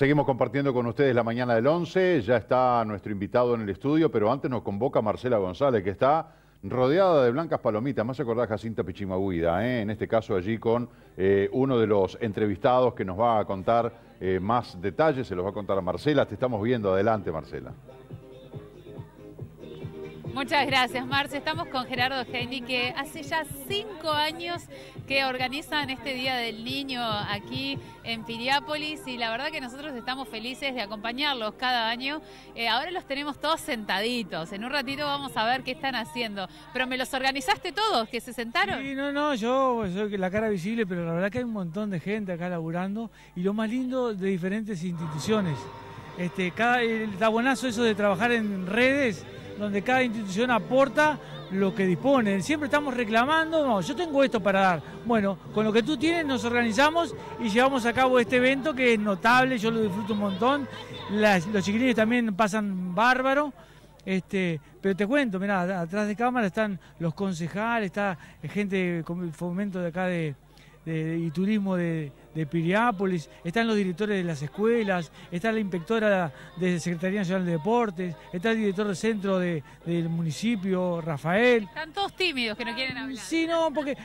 Seguimos compartiendo con ustedes la mañana del 11, ya está nuestro invitado en el estudio, pero antes nos convoca Marcela González, que está rodeada de blancas palomitas, más acordás Jacinta Pichimahuida, ¿eh? en este caso allí con eh, uno de los entrevistados que nos va a contar eh, más detalles, se los va a contar a Marcela, te estamos viendo, adelante Marcela. Muchas gracias, Marce. Estamos con Gerardo Heini, que hace ya cinco años que organizan este Día del Niño aquí en Piriápolis y la verdad que nosotros estamos felices de acompañarlos cada año. Eh, ahora los tenemos todos sentaditos. En un ratito vamos a ver qué están haciendo. Pero me los organizaste todos, que se sentaron. Sí, no, no, yo soy la cara visible, pero la verdad que hay un montón de gente acá laburando y lo más lindo de diferentes instituciones. Este, cada, el tabonazo eso de trabajar en redes donde cada institución aporta lo que dispone. Siempre estamos reclamando, no, yo tengo esto para dar. Bueno, con lo que tú tienes nos organizamos y llevamos a cabo este evento que es notable, yo lo disfruto un montón. los chiquilines también pasan bárbaro. Este, pero te cuento, mirá, atrás de cámara están los concejales, está gente con fomento de acá de, y turismo de, de Piriápolis, están los directores de las escuelas, está la inspectora de Secretaría Nacional de Deportes, está el director del centro del municipio, Rafael. Están todos tímidos que no quieren hablar. Sí, no, porque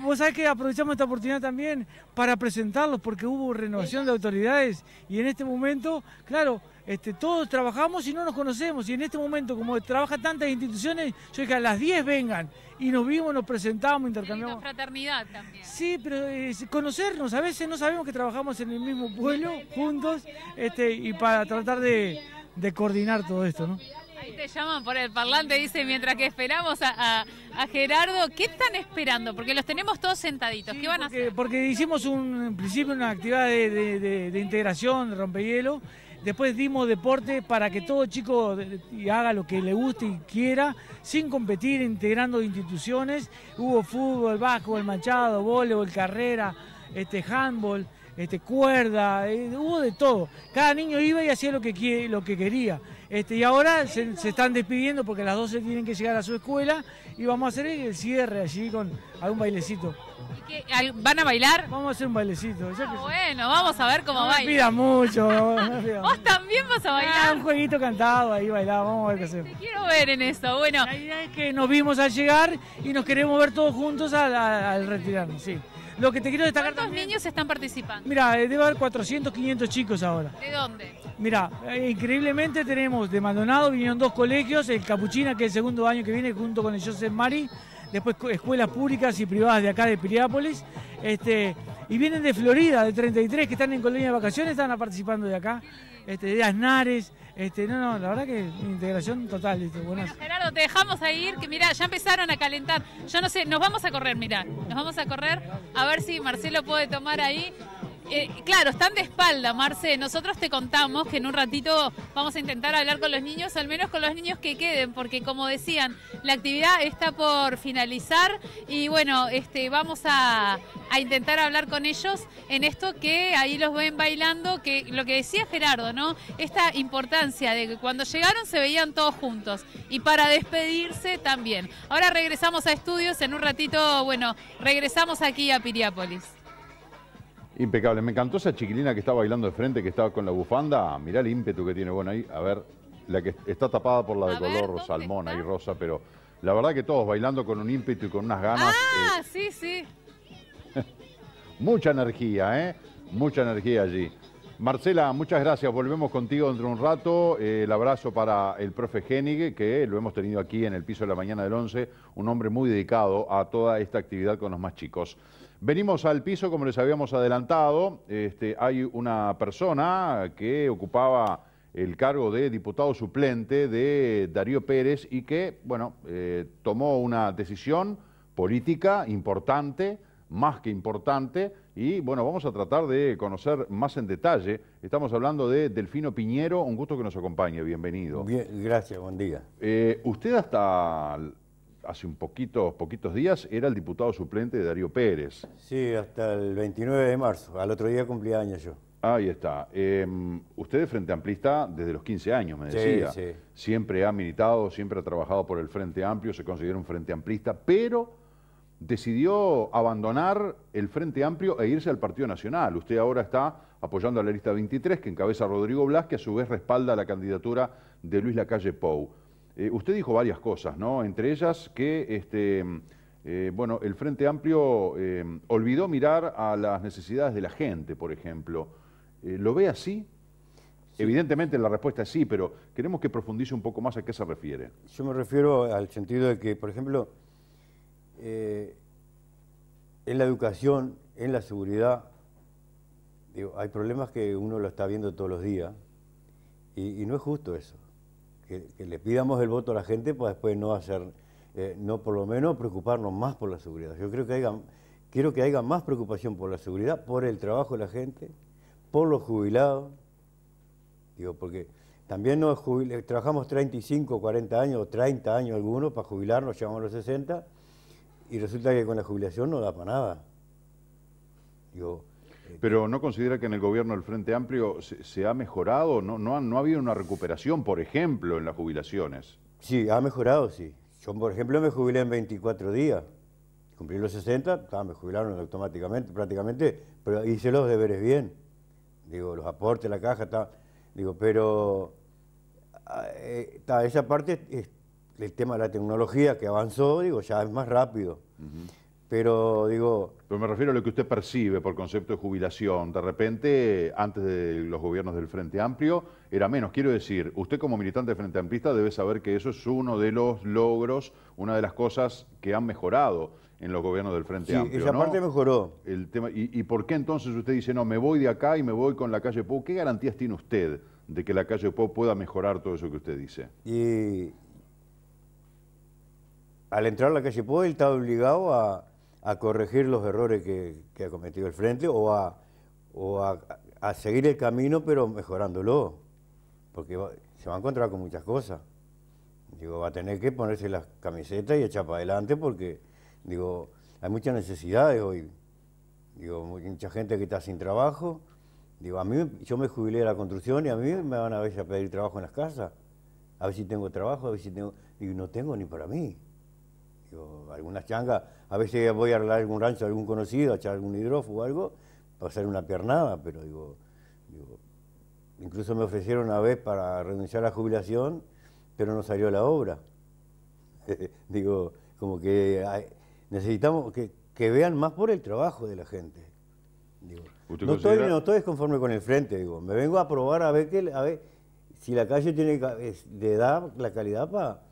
vos sabés que aprovechamos esta oportunidad también para presentarlos porque hubo renovación de autoridades y en este momento, claro, este, todos trabajamos y no nos conocemos. Y en este momento, como trabaja tantas instituciones, yo dije a las 10 vengan. Y nos vimos, nos presentamos, intercambiamos. Y fraternidad también. Sí, pero conocernos. A veces no sabemos que trabajamos en el mismo pueblo, juntos, este, y para tratar de, coordinar todo esto, ¿no? Ahí te llaman por el parlante, dice, mientras que esperamos a, Gerardo, ¿qué están esperando? Porque los tenemos todos sentaditos, ¿qué van a hacer? Porque hicimos un, en principio una actividad de, de integración, de rompehielo, Después dimos deporte para que todo chico haga lo que le guste y quiera, sin competir, integrando instituciones. Hubo fútbol, básquetbol, machado, voleibol, carrera, este, handball este, cuerda, eh, hubo de todo. Cada niño iba y hacía lo que, lo que quería. Este, y ahora se, están despidiendo porque las 12 tienen que llegar a su escuela y vamos a hacer el cierre allí con algún bailecito. ¿Van a bailar? Vamos a hacer un bailecito. Ah, bueno, vamos a ver cómo no Mira mucho. Vos también vas a ah, bailar. un jueguito cantado ahí bailado, vamos a ver qué hacemos. Te quiero ver en eso, bueno. La idea es que nos vimos al llegar y nos queremos ver todos juntos al, al retirarnos, sí. Lo que te quiero destacar. ¿Cuántos niños están participando? Mira, eh, debe haber 400, 500 chicos ahora. ¿De dónde? Mira, eh, increíblemente tenemos de Maldonado, vinieron dos colegios, el Capuchina, que es el segundo año que viene, junto con el Joseph Mari después escuelas públicas y privadas de acá de Piriápolis, este, y vienen de Florida, de 33, que están en colonia de vacaciones, están participando de acá, este, de Aznares. este, no, no, la verdad que integración total. Este, bueno, Gerardo, te dejamos a ir, que mira, ya empezaron a calentar. Yo no sé, nos vamos a correr, mira, nos vamos a correr, a ver si Marcelo puede tomar ahí eh, claro, están de espalda, Marce. Nosotros te contamos que en un ratito vamos a intentar hablar con los niños, al menos con los niños que queden, porque como decían, la actividad está por finalizar y bueno, este, vamos a, a intentar hablar con ellos en esto que ahí los ven bailando, que lo que decía Gerardo, ¿no? Esta importancia de que cuando llegaron se veían todos juntos y para despedirse también. Ahora regresamos a estudios, en un ratito, bueno, regresamos aquí a Piriápolis. Impecable. Me encantó esa chiquilina que está bailando de frente, que estaba con la bufanda. Mirá el ímpetu que tiene. Bueno, ahí, a ver, la que está tapada por la de color salmón ahí rosa, pero la verdad que todos bailando con un ímpetu y con unas ganas. Ah, eh, sí, sí. mucha energía, ¿eh? Mucha energía allí. Marcela, muchas gracias. Volvemos contigo dentro de un rato. Eh, el abrazo para el profe Genigue que lo hemos tenido aquí en el piso de la mañana del 11, un hombre muy dedicado a toda esta actividad con los más chicos. Venimos al piso, como les habíamos adelantado, este, hay una persona que ocupaba el cargo de diputado suplente de Darío Pérez y que, bueno, eh, tomó una decisión política importante, más que importante, y bueno, vamos a tratar de conocer más en detalle. Estamos hablando de Delfino Piñero, un gusto que nos acompañe, bienvenido. Bien, gracias, buen día. Eh, usted hasta hace un poquito, poquitos días, era el diputado suplente de Darío Pérez. Sí, hasta el 29 de marzo, al otro día cumplía años yo. Ahí está. Em, usted es Frente Amplista desde los 15 años, me decía. Siempre ha militado, siempre ha trabajado por el Frente Amplio, se considera un Frente Amplista, pero decidió abandonar el Frente Amplio e irse al Partido Nacional. Usted ahora está apoyando a la lista 23, que encabeza Rodrigo Blas, que a su vez respalda la candidatura de Luis Lacalle Pou. Eh, usted dijo varias cosas, ¿no? Entre ellas que este, eh, bueno, el Frente Amplio eh, olvidó mirar a las necesidades de la gente, por ejemplo. ¿Lo ve así? Evidentemente la respuesta es sí, pero queremos que profundice un poco más a qué se refiere. Yo me refiero al sentido de que, por ejemplo, en la educación, en la seguridad, hay problemas que uno lo está viendo todos los días y no es justo eso que, le pidamos el voto a la gente para pues después no hacer, eh, no por lo menos preocuparnos más por la seguridad. Yo creo que haya, quiero que haya más preocupación por la seguridad, por el trabajo de la gente, por los jubilados, digo, porque también eh, trabajamos 35, 40 años, 30 años algunos para jubilarnos, llegamos a los 60, y resulta que con la jubilación no da para nada. Digo, pero ¿no considera que en el gobierno del Frente Amplio se, ha mejorado? No, no, ha, ¿No habido una recuperación, por ejemplo, en las jubilaciones? Sí, ha mejorado, sí. Yo, por ejemplo, me jubilé en 24 días. Cumplí los 60, me jubilaron automáticamente, prácticamente, pero hice los deberes bien. Digo, los aportes, la caja, está. Digo, pero ah, está eh, esa parte, es, el tema de la tecnología que avanzó, digo, ya es más rápido. Pero digo... Pero me refiero a lo que usted percibe por concepto de jubilación. De repente, antes de los gobiernos del Frente Amplio, era menos. Quiero decir, usted como militante Frente Amplista debe saber que eso es uno de los logros, una de las cosas que han mejorado en los gobiernos del Frente sí, Amplio. esa parte mejoró. El tema, y, por qué entonces usted dice, no, me voy de acá y me voy con la calle Pou? ¿Qué garantías tiene usted de que la calle Pou pueda mejorar todo eso que usted dice? Y... Al entrar a la calle Pou, él está obligado a a corregir los errores que, ha cometido el frente o, a, seguir el camino pero mejorándolo, porque se va a encontrar con muchas cosas. Digo, va a tener que ponerse las camisetas y echar para adelante porque, digo, hay muchas necesidades hoy. Digo, mucha gente que está sin trabajo. Digo, a mí, yo me jubilé de la construcción y a mí me van a ver a pedir trabajo en las casas. A ver si tengo trabajo, a ver si tengo... y no tengo ni para mí. Yo, algunas changas, a veces voy a arreglar algún rancho, algún conocido, a echar algún hidrófugo o algo, para hacer una piernada, pero digo, digo, incluso me ofrecieron una vez para renunciar a la jubilación, pero no salió la obra. digo, como que necesitamos que, que, vean más por el trabajo de la gente. no, estoy, no, estoy, conforme con el frente, digo, me vengo a probar a ver, que, a ver si la calle tiene de edad la calidad para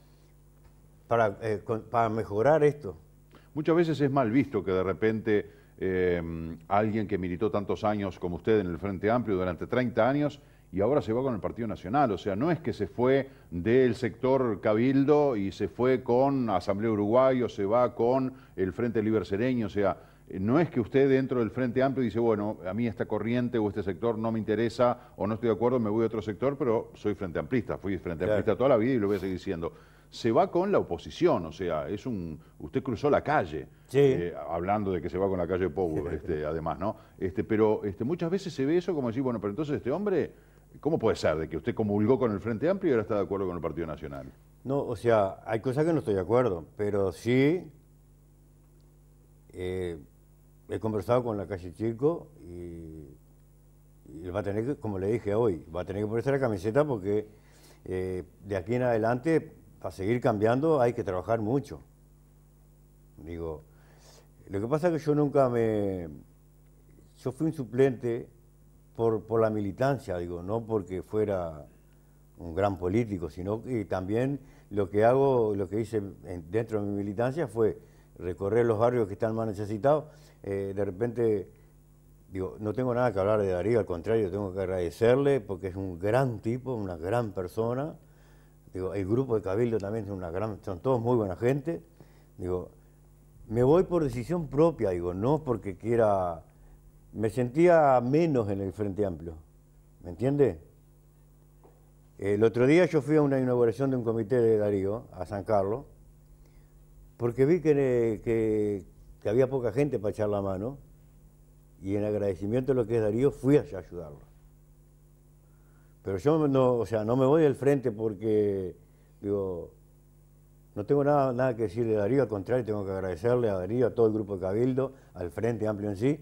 eh, para, mejorar esto. Muchas veces es mal visto que de repente eh, alguien que militó tantos años como usted en el Frente Amplio durante 30 años y ahora se va con el Partido Nacional. O sea, no es que se fue del sector Cabildo y se fue con Asamblea Uruguay o se va con el Frente Liber Sereño. O sea, no es que usted dentro del Frente Amplio dice, bueno, a mí esta corriente o este sector no me interesa o no estoy de acuerdo, me voy a otro sector, pero soy Frente Amplista. Fui Frente Amplista toda la vida y lo voy a seguir siendo se va con la oposición, o sea, es un usted cruzó la calle, eh, hablando de que se va con la calle Pou, este, además, ¿no? Este, pero este, muchas veces se ve eso como decir, bueno, pero entonces este hombre, ¿cómo puede ser de que usted comulgó con el Frente Amplio y ahora está de acuerdo con el Partido Nacional? No, o sea, hay cosas que no estoy de acuerdo, pero sí eh, he conversado con la calle Chico y, va a tener que, como le dije hoy, va a tener que ponerse la camiseta porque eh, de aquí en adelante para seguir cambiando hay que trabajar mucho. Digo, lo que pasa es que yo nunca me... Yo fui un suplente por, la militancia, digo, no porque fuera un gran político, sino que también lo que hago, lo que hice dentro de mi militancia fue recorrer los barrios que están más necesitados. Eh, de repente, digo, no tengo nada que hablar de Darío, al contrario, tengo que agradecerle porque es un gran tipo, una gran persona el grupo de Cabildo también son, una gran, son todos muy buena gente, digo, me voy por decisión propia, digo, no porque quiera, me sentía menos en el Frente Amplio, ¿me entiende? El otro día yo fui a una inauguración de un comité de Darío, a San Carlos, porque vi que, que, había poca gente para echar la mano, y en agradecimiento a lo que es Darío fui allá a ayudarlo. Pero yo no, o sea, no me voy del frente porque, digo, no tengo nada, nada que decirle a Darío, al contrario, tengo que agradecerle a Darío, a todo el grupo de Cabildo, al Frente Amplio en sí,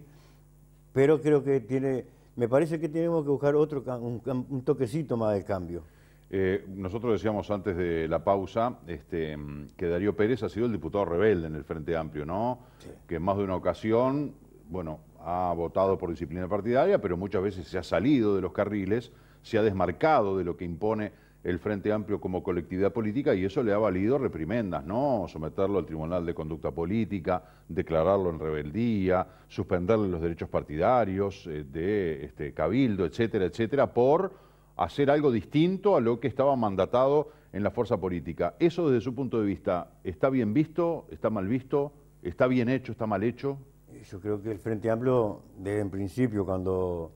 pero creo que tiene, me parece que tenemos que buscar otro, un, toquecito más de cambio. Eh, nosotros decíamos antes de la pausa este, que Darío Pérez ha sido el diputado rebelde en el Frente Amplio, ¿no? Que en más de una ocasión, bueno, ha votado por disciplina partidaria, pero muchas veces se ha salido de los carriles, se ha desmarcado de lo que impone el Frente Amplio como colectividad política y eso le ha valido reprimendas, ¿no? Someterlo al Tribunal de Conducta Política, declararlo en rebeldía, suspenderle los derechos partidarios eh, de este, cabildo, etcétera, etcétera, por hacer algo distinto a lo que estaba mandatado en la fuerza política. Eso desde su punto de vista, ¿está bien visto? ¿Está mal visto? ¿Está bien hecho? ¿Está mal hecho? yo creo que el Frente Amplio, desde en principio, cuando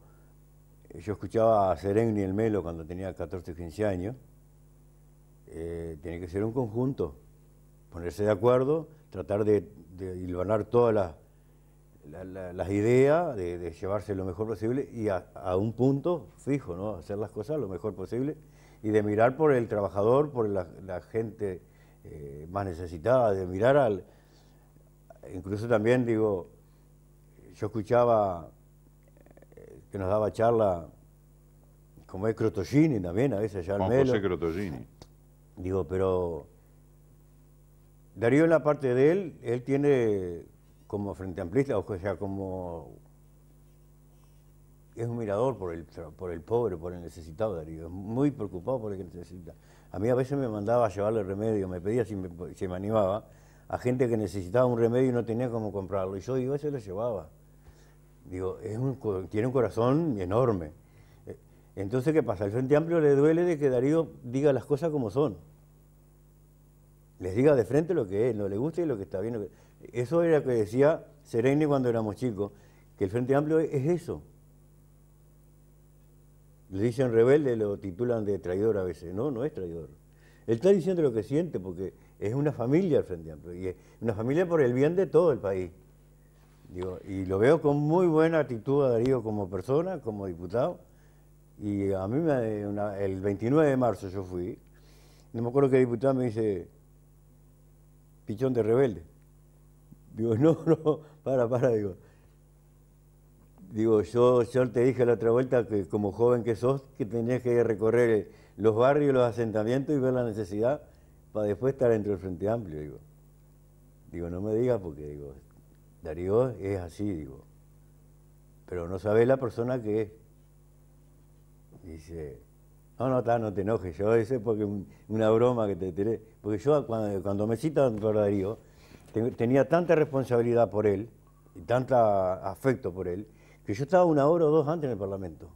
yo escuchaba a y el Melo cuando tenía 14 o 15 años, eh, tiene que ser un conjunto, ponerse de acuerdo, tratar de, de todas las las ideas, de, llevarse lo mejor posible y a, un punto fijo, ¿no? Hacer las cosas lo mejor posible y de mirar por el trabajador, por la, gente eh, más necesitada, de mirar al... Incluso también, digo, yo escuchaba eh, que nos daba charla, como es Crotogini también, a veces ya José Crotogini. Digo, pero Darío en la parte de él, él tiene como frente amplista, o sea, como es un mirador por el, por el pobre, por el necesitado, Darío, es muy preocupado por el que necesita. A mí a veces me mandaba a llevarle remedio, me pedía si me, me animaba, a gente que necesitaba un remedio y no tenía cómo comprarlo, y yo digo, veces lo llevaba. Digo, es un, tiene un corazón enorme. Eh, entonces, ¿qué pasa? el Frente Amplio le duele de que Darío diga las cosas como son. Les diga de frente lo que es, no le gusta y lo que está bien. Eso era lo que decía Sereni cuando éramos chicos, que el Frente Amplio es eso. Le dicen rebelde, lo titulan de traidor a veces. No, no es traidor. Él está diciendo lo que siente porque es una familia el Frente Amplio y es una familia por el bien de todo el país y lo veo con muy buena actitud a Darío como persona, como diputado. Y a mí, me, el 29 de marzo yo fui, no me acuerdo el diputado me dice, pichón de rebelde. Digo, no, no, para, para, digo. yo, yo te dije la otra vuelta que como joven que sos, que tenías que recorrer los barrios, los asentamientos y ver la necesidad para después estar dentro del Frente Amplio, digo. Digo, no me digas porque digo, Darío es así, digo. Pero no sabe la persona que es. Dice, no, no, no te enojes, yo ese porque una broma que te tiré. Porque yo cuando, me citan por Darío, tenía tanta responsabilidad por él, y tanta afecto por él, que yo estaba una hora o dos antes en el Parlamento.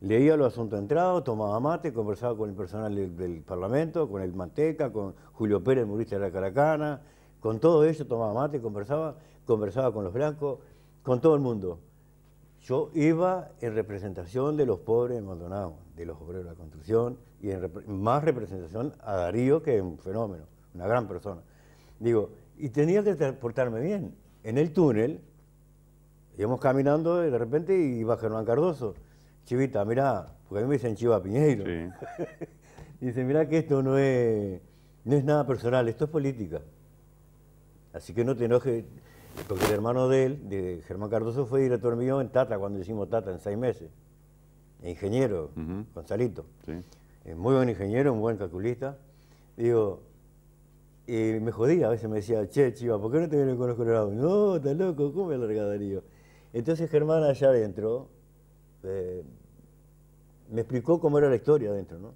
Leía los asuntos entrados, tomaba mate, conversaba con el personal del, Parlamento, con el Manteca, con Julio Pérez, murista de la Caracana, con todo eso tomaba mate, conversaba, conversaba con los blancos, con todo el mundo. Yo iba en representación de los pobres en Maldonado, de los obreros de la construcción, y en más representación a Darío, que es un fenómeno, una gran persona. Digo, y tenía que portarme bien. En el túnel, íbamos caminando y de repente iba Germán Cardoso. Chivita, mirá, porque a mí me dicen Chiva Piñeiro. Dice, mirá que esto no es, no es nada personal, esto es política. Así que no te enojes, porque el hermano de él, de Germán Cardoso, fue director mío en Tata, cuando hicimos Tata, en seis meses. E ingeniero, Gonzalito. muy buen ingeniero, un buen calculista. Digo, y me jodía, a veces me decía, che, Chiva, ¿por qué no te vienes con los colorados? No, estás loco, ¿cómo el regaderío? Entonces Germán allá adentro eh, me explicó cómo era la historia adentro, ¿no?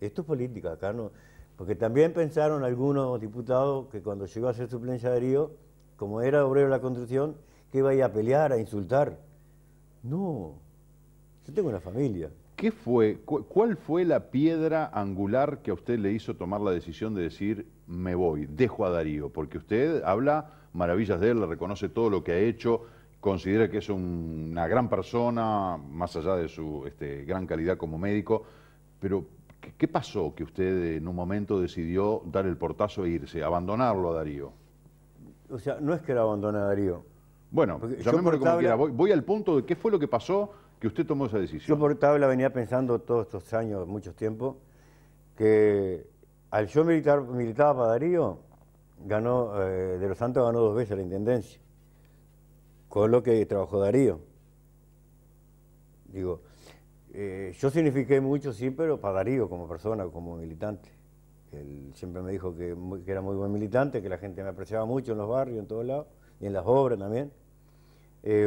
Esto es política, acá no, porque también pensaron algunos diputados que cuando llegó a ser suplencia Darío, como era obrero de la construcción, que iba a ir a pelear, a insultar. No, yo tengo una familia. ¿Qué fue, ¿Cuál fue la piedra angular que a usted le hizo tomar la decisión de decir, me voy, dejo a Darío? Porque usted habla maravillas de él, reconoce todo lo que ha hecho, considera que es una gran persona, más allá de su este, gran calidad como médico, pero ¿Qué pasó que usted en un momento decidió dar el portazo e irse, abandonarlo a Darío? O sea, no es que lo abandone a Darío. Bueno, Porque como quiera. Voy, al punto de qué fue lo que pasó que usted tomó esa decisión. Yo por tabla venía pensando todos estos años, muchos tiempos, que al yo militar, militaba para Darío, ganó, eh, de los Santos ganó dos veces la intendencia, con lo que trabajó Darío. Digo, eh, yo signifiqué mucho, sí, pero para Darío como persona, como militante. Él siempre me dijo que, era muy buen militante, que la gente me apreciaba mucho en los barrios, en todos lados, y en las obras también. Eh,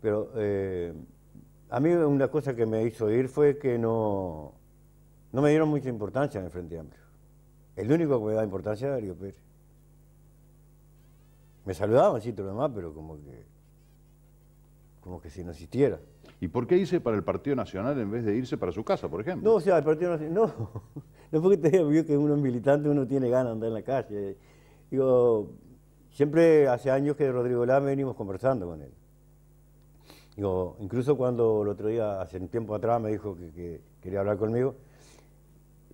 pero eh, a mí una cosa que me hizo ir fue que no, me dieron mucha importancia en el Frente Amplio. El único que me daba importancia era Darío Pérez. Me saludaban, sí, todo lo demás, pero como que, como que si no existiera. ¿Y por qué irse para el Partido Nacional en vez de irse para su casa, por ejemplo? No, o sea, el Partido Nacional, no, no porque te digo que uno es militante, uno tiene ganas de andar en la calle. Digo, siempre hace años que Rodrigo Lame venimos conversando con él. Digo, incluso cuando el otro día, hace un tiempo atrás, me dijo que, quería hablar conmigo,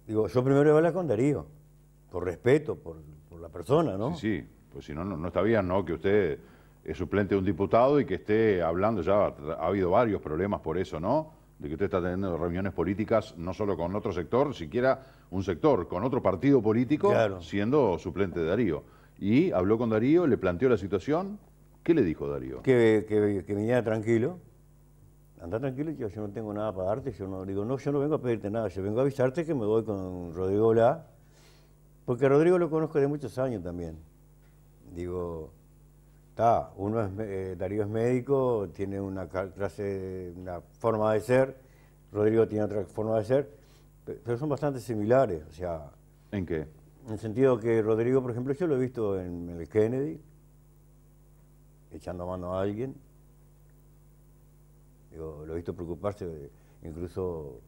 digo, yo primero iba a hablar con Darío, por respeto, por, la persona, ¿no? Sí, sí, pues si no, no, no está bien, ¿no? Que usted es suplente de un diputado y que esté hablando, ya ha habido varios problemas por eso, ¿no? De que usted está teniendo reuniones políticas no solo con otro sector, siquiera un sector, con otro partido político, siendo suplente de Darío. Y habló con Darío, le planteó la situación. ¿Qué le dijo Darío? Que, que, viniera tranquilo. Anda tranquilo, yo, yo no tengo nada para darte. Yo no digo, no, yo no vengo a pedirte nada. Yo vengo a avisarte que me voy con Rodrigo la Porque a Rodrigo lo conozco de muchos años también. Digo, uno eh, Darío es médico, tiene una clase, una forma de ser, Rodrigo tiene otra forma de ser, pero son bastante similares, o sea... ¿En qué? En el sentido que Rodrigo, por ejemplo, yo lo he visto en el Kennedy, echando mano a alguien, lo he visto preocuparse, incluso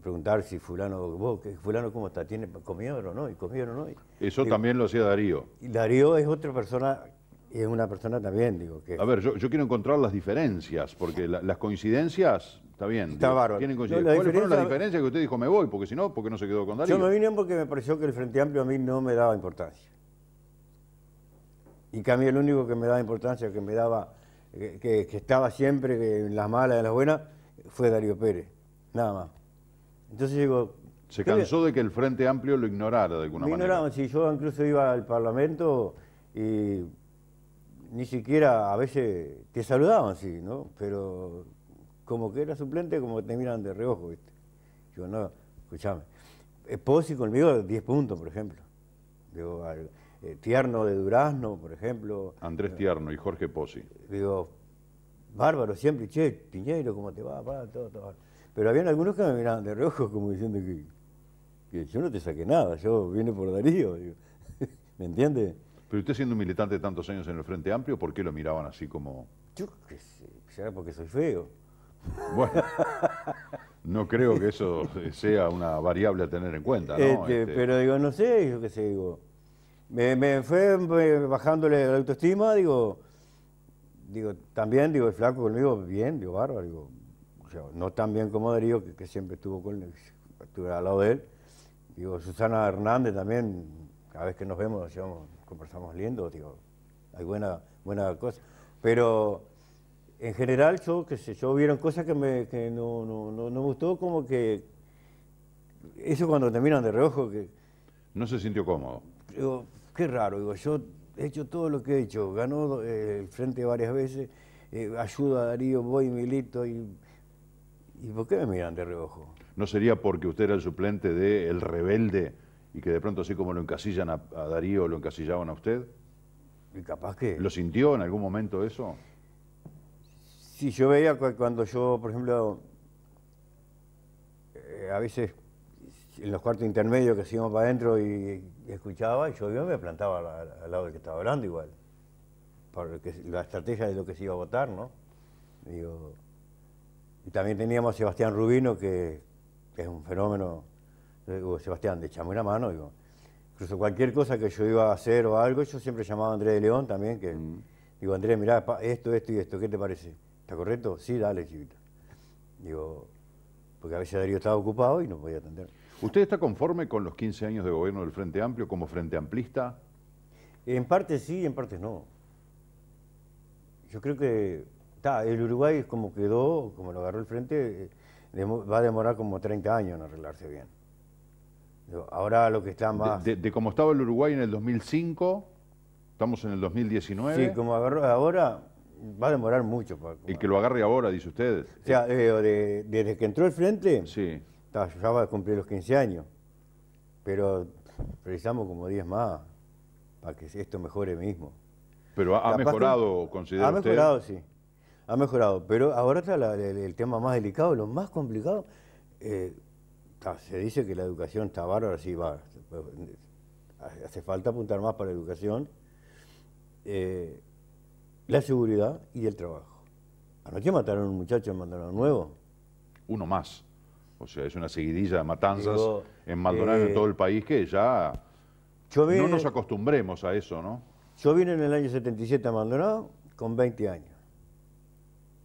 preguntar si fulano, fulano cómo está, tiene comido o no, y comieron o no. Eso también lo hacía Darío. Darío es otra persona y es una persona también, digo que... A ver, yo, quiero encontrar las diferencias, porque las coincidencias, está bien. Está Tienen coincidencias. la ¿Cuáles fueron las que usted dijo, me voy? Porque si no, ¿por qué no se quedó con Darío? Yo me vine porque me pareció que el Frente Amplio a mí no me daba importancia. Y que a mí el único que me daba importancia, que me daba, que, estaba siempre en las malas y en las buenas, fue Darío Pérez, nada más. Entonces digo, se cansó de que el Frente Amplio lo ignorara de alguna manera. si yo incluso iba al Parlamento y ni siquiera a veces te saludaban, sí, ¿no? Pero como que era suplente, como te miran de reojo, ¿viste? Yo, no, escuchame. Eh, Pozzi conmigo 10 puntos, por ejemplo. Digo, eh, Tierno de Durazno, por ejemplo. Andrés eh, Tierno y Jorge Pozzi. Digo, bárbaro siempre, che, tiñero, ¿cómo te va? para todo, todo. Pero habían algunos que me miraban de reojo como diciendo que, yo no te saqué nada, yo vine por Darío. ¿Me entiendes? Pero usted siendo un militante de tantos años en el Frente Amplio, ¿por qué lo miraban así como...? Yo qué sé, porque soy feo. Bueno, no creo que eso eh, sea una variable a tener en cuenta, ¿no? Este, este. Pero digo, no sé, yo qué sé, digo. Me, fue bajándole la autoestima, digo, digo, también, digo, el flaco conmigo, bien, digo, bárbaro, digo, o sea, no tan bien como Darío, que, siempre estuvo con estuvo al lado de él. Digo, Susana Hernández también, cada vez que nos vemos, digamos, conversamos leyendo, digo, hay buena, buena cosa. Pero en general yo, qué sé yo, vieron cosas que, me, no, me gustó, como que eso cuando te miran de reojo que... No se sintió cómodo. Digo, qué raro, digo, yo he hecho todo lo que he hecho, ganó eh, el frente varias veces, eh, ayuda a Darío, voy, milito, y, ¿y por qué me miran de reojo? ¿No sería porque usted era el suplente de El Rebelde? y que de pronto así como lo encasillan a, Darío, lo encasillaban a usted? Y capaz que... ¿Lo sintió en algún momento eso? Sí, yo veía cuando yo, por ejemplo, eh, a veces en los cuartos intermedios que íbamos para adentro y, y escuchaba, yo, yo me plantaba al, lado del que estaba hablando igual, la estrategia de lo que se iba a votar, ¿no? y también teníamos a Sebastián Rubino, que es un fenómeno digo, Sebastián, echame una mano. Digo, incluso cualquier cosa que yo iba a hacer o algo, yo siempre llamaba a Andrés de León también, que digo, Andrés, mirá, esto, esto y esto, ¿qué te parece? ¿Está correcto? Sí, dale, Chivita Digo, porque a veces Darío estaba ocupado y no podía atender. ¿Usted está conforme con los 15 años de gobierno del Frente Amplio como Frente Amplista? En parte sí, en parte no. Yo creo que está, el Uruguay como quedó, como lo agarró el Frente, eh, va a demorar como 30 años en arreglarse bien. Ahora lo que está más... De, como estaba el Uruguay en el 2005, estamos en el 2019. Sí, como agarró ahora, va a demorar mucho. Para, y que lo agarre ahora, dice usted. O sea, eh, desde que entró el frente, sí. ya va a cumplir los 15 años. Pero precisamos como 10 más para que esto mejore mismo. Pero ha, mejorado, considera Ha mejorado, sí. Ha mejorado. Pero ahora está el, tema más delicado, lo más complicado. Eh, se dice que la educación está ahora sí, va. Eh, hace falta apuntar más para la educación, eh, la seguridad y el trabajo. Anoche mataron a un muchacho en Maldonado Nuevo. Uno más. O sea, es una seguidilla de matanzas en Maldonado en eh, todo el país que ya no nos acostumbremos a eso, ¿no? Yo vine en el año 77 a Maldonado con 20 años.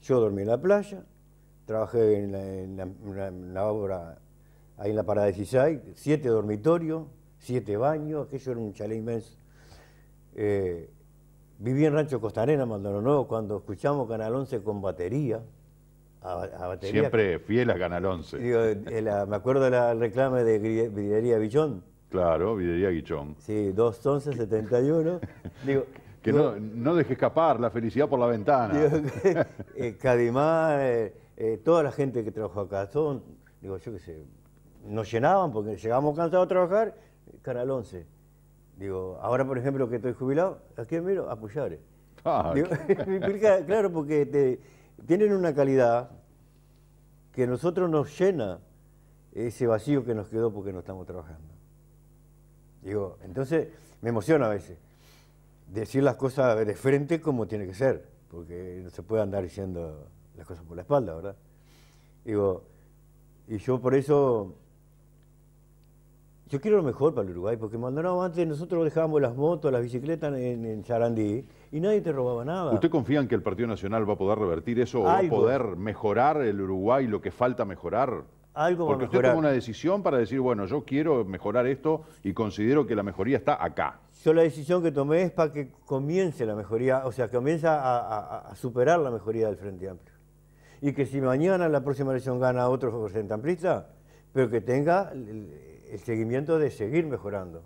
Yo dormí en la playa, trabajé en la obra ahí en la parada de Cisay, siete dormitorios, siete baños, aquello era un chalé inmenso. Eh, viví en Rancho Costanera, Maldonado Nuevo, cuando escuchamos Canal 11 con batería. Siempre fiel a Canal 11. Eh, me acuerdo del reclame de Videría Guillón. Claro, Videría Guillón. Sí, 211 71. digo, que no, no deje escapar la felicidad por la ventana. Eh, Cadimar, toda la gente que trabajó acá, son, digo, yo qué sé, nos llenaban porque llegábamos cansados a trabajar, canal 11. Digo, ahora por ejemplo que estoy jubilado, ¿a quién miro? A ah, claro, porque te, tienen una calidad que a nosotros nos llena ese vacío que nos quedó porque no estamos trabajando. Digo, entonces me emociona a veces decir las cosas de frente como tiene que ser, porque no se puede andar diciendo las cosas por la espalda, ¿verdad? Digo, y yo por eso yo quiero lo mejor para el Uruguay, porque Maldonado antes nosotros dejábamos las motos, las bicicletas en, Sarandí y nadie te robaba nada. ¿Usted confía en que el Partido Nacional va a poder revertir eso o va a poder mejorar el Uruguay, lo que falta mejorar? Algo Porque usted toma una decisión para decir, bueno, yo quiero mejorar esto y considero que la mejoría está acá. Yo la decisión que tomé es para que comience la mejoría, o sea, que comienza a, superar la mejoría del Frente Amplio. Y que si mañana la próxima elección gana otro Frente Amplista, pero que tenga el, seguimiento de seguir mejorando.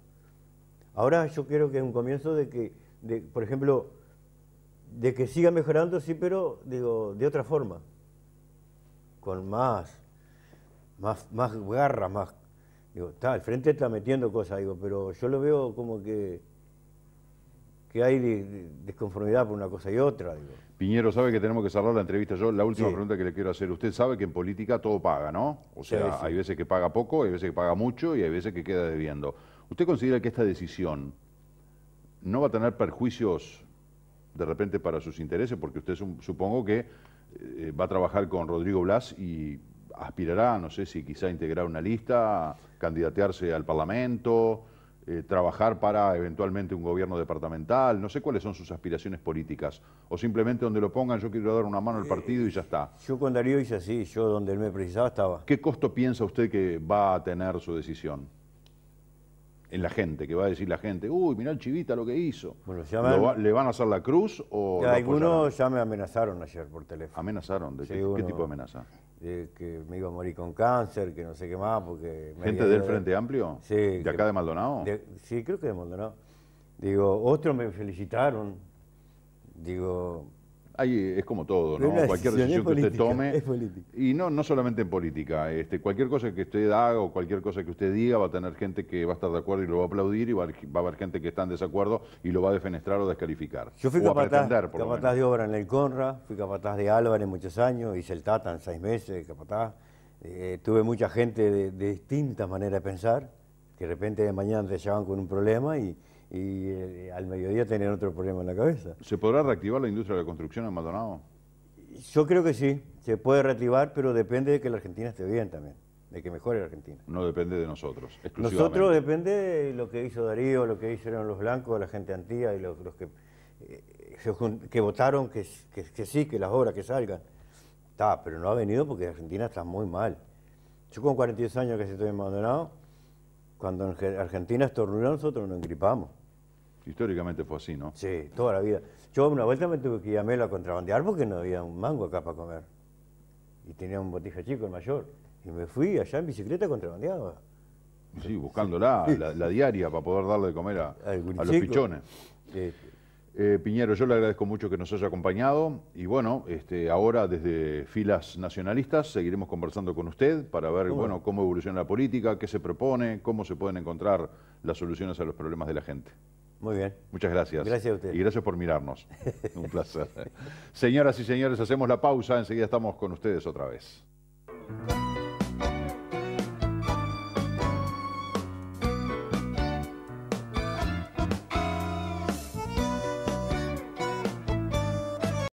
Ahora yo quiero que es un comienzo de que, por ejemplo, de que siga mejorando, sí, pero digo, de otra forma, con más, más, más garra, más... está, el frente está metiendo cosas, digo, pero yo lo veo como que, que hay desconformidad por una cosa y otra, digo. Piñero sabe que tenemos que cerrar la entrevista. Yo la última pregunta que le quiero hacer. Usted sabe que en política todo paga, ¿no? O sea, hay veces que paga poco, hay veces que paga mucho y hay veces que queda debiendo. ¿Usted considera que esta decisión no va a tener perjuicios de repente para sus intereses? Porque usted supongo que eh, va a trabajar con Rodrigo Blas y aspirará, no sé si quizá integrar una lista, candidatearse al Parlamento. Eh, trabajar para eventualmente un gobierno departamental, no sé cuáles son sus aspiraciones políticas, o simplemente donde lo pongan yo quiero dar una mano al eh, partido y ya está. Yo con Darío hice así, yo donde él me precisaba estaba. ¿Qué costo piensa usted que va a tener su decisión? en la gente, que va a decir la gente, uy, mirá el chivita lo que hizo. ¿Le van a hacer la cruz o...? algunos ya me amenazaron ayer por teléfono. ¿Amenazaron? ¿De qué, tipo de amenaza? De que me iba a morir con cáncer, que no sé qué más, porque... ¿Gente del Frente Amplio? Sí. ¿De acá de Maldonado? sí, creo que de Maldonado. Digo, otros me felicitaron. Digo, es como todo, ¿no? cualquier decisión que usted tome. Y no, no solamente en política. Este, cualquier cosa que usted haga o cualquier cosa que usted diga va a tener gente que va a estar de acuerdo y lo va a aplaudir y va a, haber gente que está en desacuerdo y lo va a defenestrar o descalificar. Yo fui capataz, de obra en el Conra, fui capataz de Álvarez muchos años, hice el Tata en seis meses, capataz. Eh, tuve mucha gente de, de distintas maneras de pensar, que de repente de mañana te llevan con un problema y, y eh, al mediodía tenían otro problema en la cabeza. ¿Se podrá reactivar la industria de la construcción en Maldonado? Yo creo que sí, se puede reactivar, pero depende de que la Argentina esté bien también, de que mejore la Argentina. No depende de nosotros, exclusivamente. Nosotros depende de lo que hizo Darío, lo que hicieron los blancos, la gente antigua y los, eh, que, que votaron que, sí, que las obras que salgan. Está, pero no ha venido porque Argentina está muy mal. Yo con 42 años que estoy en Maldonado, cuando Argentina estornuló nosotros nos gripamos Históricamente fue así, ¿no? Sí, toda la vida. Yo una vuelta me tuve que llamar a contrabandear porque no había un mango acá para comer. Y tenía un botija chico, el mayor. Y me fui allá en bicicleta contrabandeaba. Sí, buscándola, La, diaria, para poder darle de comer a, los pichones. Eh, Piñero, yo le agradezco mucho que nos haya acompañado y bueno, este, ahora desde filas nacionalistas seguiremos conversando con usted para ver bueno, cómo evoluciona la política, qué se propone, cómo se pueden encontrar las soluciones a los problemas de la gente. Muy bien. Muchas gracias. Gracias a ustedes. Y gracias por mirarnos. Un placer. Señoras y señores, hacemos la pausa. Enseguida estamos con ustedes otra vez.